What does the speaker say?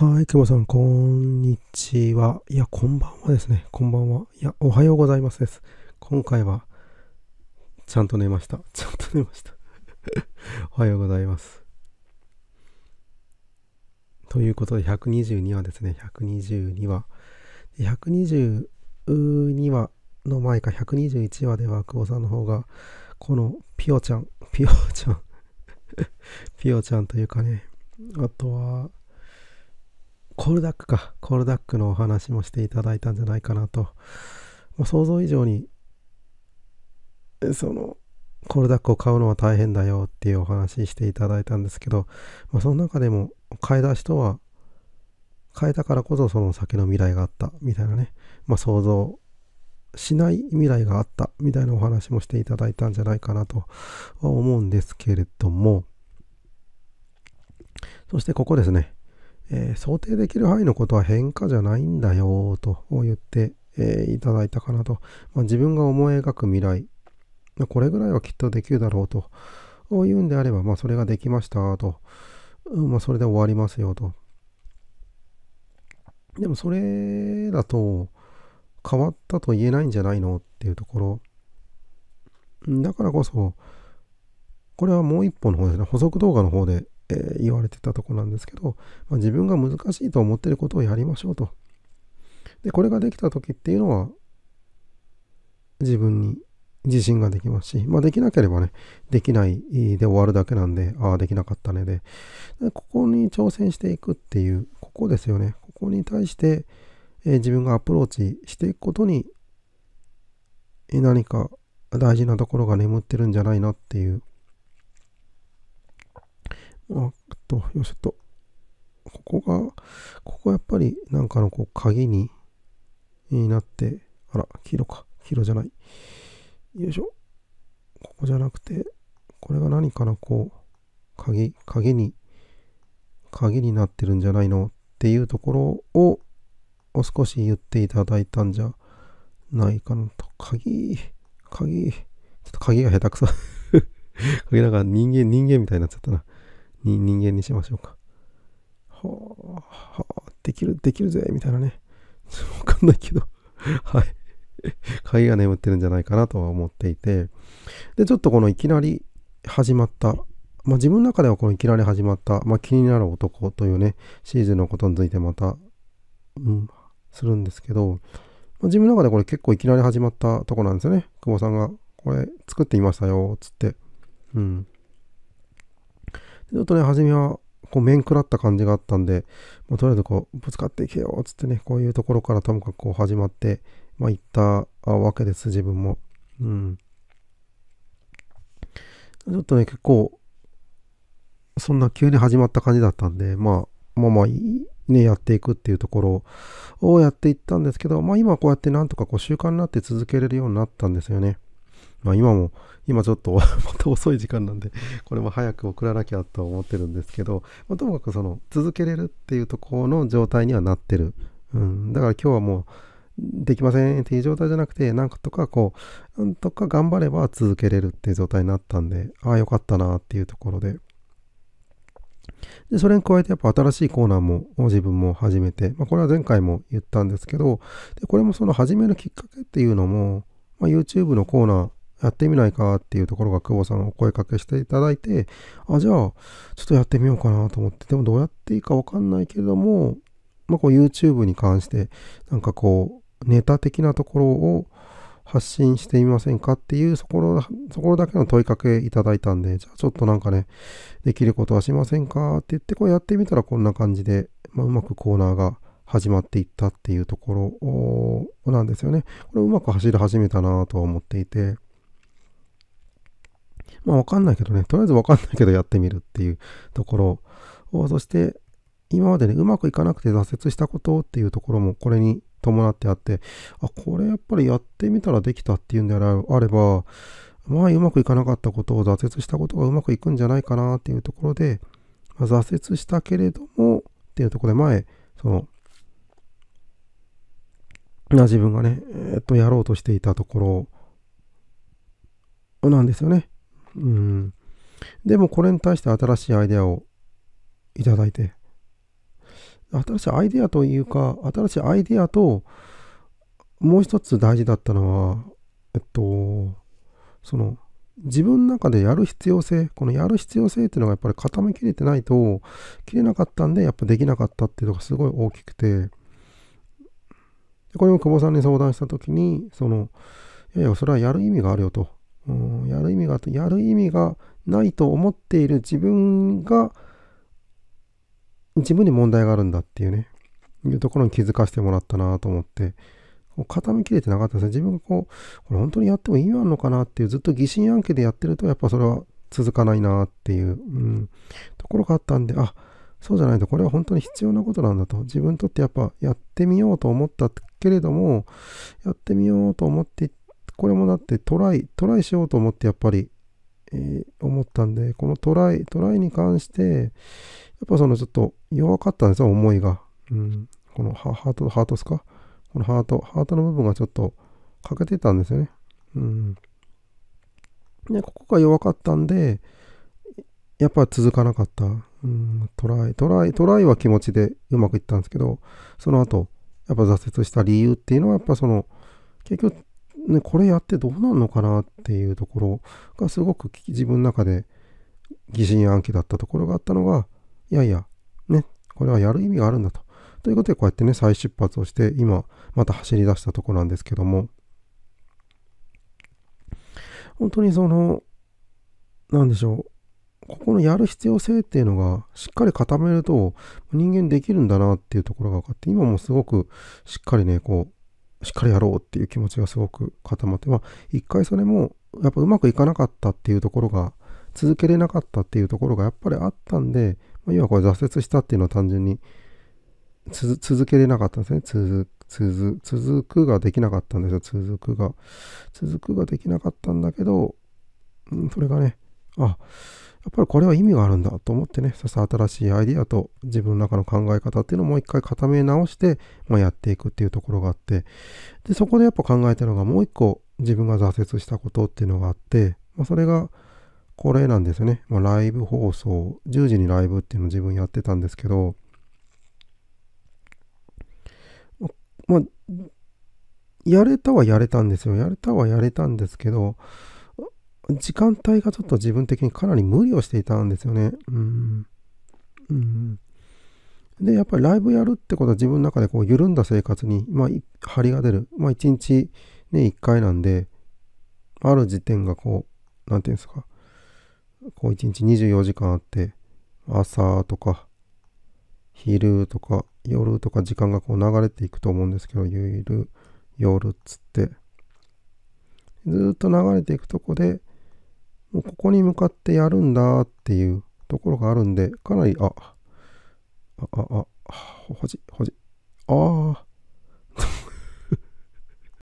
はい、くまさん、こんにちは。いや、こんばんはですね。こんばんは。いや、おはようございますです。今回は、ちゃんと寝ました。ちゃんと寝ました。おはようございます。ということで、122話ですね。122話。122話の前か、121話では、久保さんの方が、このピオちゃん、ピオちゃん、ピオちゃんというかね、あとは、コールダックか、コールダックのお話もしていただいたんじゃないかなと、まあ、想像以上に、その、コールダックを買うのは大変だよっていうお話していただいたんですけど、まあ、その中でも買えた人は、変えたからこそその酒の未来があったみたいなね、まあ、想像しない未来があったみたいなお話もしていただいたんじゃないかなとは思うんですけれどもそしてここですねえー、想定できる範囲のことは変化じゃないんだよと言って、えー、いただいたかなと、まあ、自分が思い描く未来これぐらいはきっとできるだろうというんであれば、まあ、それができましたと、まあ、それで終わりますよとでもそれだと変わったと言えないんじゃないのっていうところだからこそこれはもう一本の方ですね補足動画の方でえ言われてたとこなんですけど、まあ、自分が難しいと思ってることをやりましょうと。で、これができた時っていうのは、自分に自信ができますし、まあ、できなければね、できないで終わるだけなんで、ああ、できなかったねでで、ここに挑戦していくっていう、ここですよね。ここに対して、え自分がアプローチしていくことに、何か大事なところが眠ってるんじゃないなっていうあと、よしと。ここが、ここやっぱりなんかのこう鍵になって、あら、黄色か。黄色じゃない。よいしょ。ここじゃなくて、これが何かな、こう、鍵、鍵に、鍵になってるんじゃないのっていうところを、を少し言っていただいたんじゃないかなと。鍵、鍵、ちょっと鍵が下手くそ。鍵なんか人間、人間みたいになっちゃったな。に人間にしましょうか。はあ、はあ、できる、できるぜ、みたいなね。わかんないけど はい。鍵が眠ってるんじゃないかなとは思っていて。で、ちょっとこのいきなり始まった、まあ自分の中ではこのいきなり始まった、まあ気になる男というね、シーズンのことについてまた、うん、するんですけど、まあ、自分の中でこれ結構いきなり始まったとこなんですよね。久保さんが、これ作ってみましたよ、つって。うん。ちょっとね、初めは、こう、面食らった感じがあったんで、まあ、とりあえずこう、ぶつかっていけよ、つってね、こういうところからともかくこう始まって、まあ、行ったわけです、自分も。うん。ちょっとね、結構、そんな急に始まった感じだったんで、まあ、まあまあいい、ね、やっていくっていうところをやっていったんですけど、まあ今こうやってなんとかこう習慣になって続けれるようになったんですよね。まあ、今も、今ちょっとまた 遅い時間なんでこれも早く送らなきゃと思ってるんですけど、まあ、ともかくその続けれるっていうところの状態にはなってる。うん、だから今日はもう、できませんっていう状態じゃなくて、なんとかこう、なんとか頑張れば続けれるっていう状態になったんで、ああ、よかったなっていうところで。で、それに加えてやっぱ新しいコーナーも自分も始めて、まあ、これは前回も言ったんですけど、でこれもその始めるきっかけっていうのも、まあ、YouTube のコーナーやってみないかっていうところが久保さんお声かけしていただいて、あ、じゃあ、ちょっとやってみようかなと思って、でもどうやっていいかわかんないけれども、まあ、こう YouTube に関して、なんかこう、ネタ的なところを発信してみませんかっていう、そころ、そころだけの問いかけいただいたんで、じゃあちょっとなんかね、できることはしませんかって言って、こうやってみたらこんな感じで、まあ、うまくコーナーが始まっていったっていうところなんですよね。これうまく走り始めたなとは思っていて、まあわかんないけどね、とりあえずわかんないけどやってみるっていうところを、そして今までね、うまくいかなくて挫折したことっていうところもこれに伴ってあって、あ、これやっぱりやってみたらできたっていうんであれば、前うまくいかなかったことを挫折したことがうまくいくんじゃないかなっていうところで、まあ、挫折したけれどもっていうところで前、その、な自分がね、えー、っと、やろうとしていたところなんですよね。うん。でもこれに対して新しいアイデアをいただいて、新しいアイデアというか、新しいアイデアと、もう一つ大事だったのは、えっと、その、自分の中でやる必要性、このやる必要性っていうのがやっぱり固めきれてないと、切れなかったんで、やっぱできなかったっていうのがすごい大きくて、これも久保さんに相談した時に、その、いやいや、それはやる意味があるよと。うん、やる意味が、やる意味がないと思っている自分が、自分に問題があるんだっていうね、いうところに気づかせてもらったなと思って、こう固めきれてなかったですね。自分がこう、これ本当にやっても意味あるのかなっていう、ずっと疑心暗鬼でやってると、やっぱそれは続かないなっていう、うん、ところがあったんで、あ、そうじゃないと、これは本当に必要なことなんだと。自分にとってやっぱやってみようと思ったけれども、やってみようと思っていっこれもだってトライ、トライしようと思ってやっぱり、えー、思ったんで、このトライ、トライに関して、やっぱそのちょっと弱かったんですよ、思いが。うん、このハート、ハートですかこのハート、ハートの部分がちょっと欠けてたんですよね。うん。で、ここが弱かったんで、やっぱ続かなかった。うん、トライ、トライ、トライは気持ちでうまくいったんですけど、その後、やっぱ挫折した理由っていうのは、やっぱその、結局ね、これやってどうなんのかなっていうところがすごく自分の中で疑心暗鬼だったところがあったのが、いやいや、ね、これはやる意味があるんだと。ということで、こうやってね、再出発をして、今、また走り出したところなんですけども、本当にその、なんでしょう、ここのやる必要性っていうのがしっかり固めると人間できるんだなっていうところが分かって今もすごくしっかりねこう、しっかりやろうっていう気持ちがすごく固まって、まあ、一回それも、やっぱうまくいかなかったっていうところが、続けれなかったっていうところがやっぱりあったんで、まあ、要はこれ挫折したっていうのは単純に、続けれなかったんですね。続、続、続くができなかったんですよ。続くが。続くができなかったんだけど、うん、それがね、あ、やっぱりこれは意味があるんだと思ってね、そして新しいアイディアと自分の中の考え方っていうのをもう一回固め直して、まあ、やっていくっていうところがあって、で、そこでやっぱ考えたのがもう一個自分が挫折したことっていうのがあって、まあ、それが、これなんですよね。まあ、ライブ放送、10時にライブっていうのを自分やってたんですけど、まあ、やれたはやれたんですよ。やれたはやれたんですけど、時間帯がちょっと自分的にかなり無理をしていたんですよね。うん。うん。で、やっぱりライブやるってことは自分の中でこう緩んだ生活に、まあ、張りが出る。まあ、一日ね、一回なんで、ある時点がこう、なんていうんですか、こう一日24時間あって、朝とか、昼とか、夜とか時間がこう流れていくと思うんですけど、ゆる、夜っつって。ずっと流れていくとこで、もうここに向かってやるんだっていうところがあるんで、かなり、あ、あ、あ、あ、ほじ、ほじ、ああ、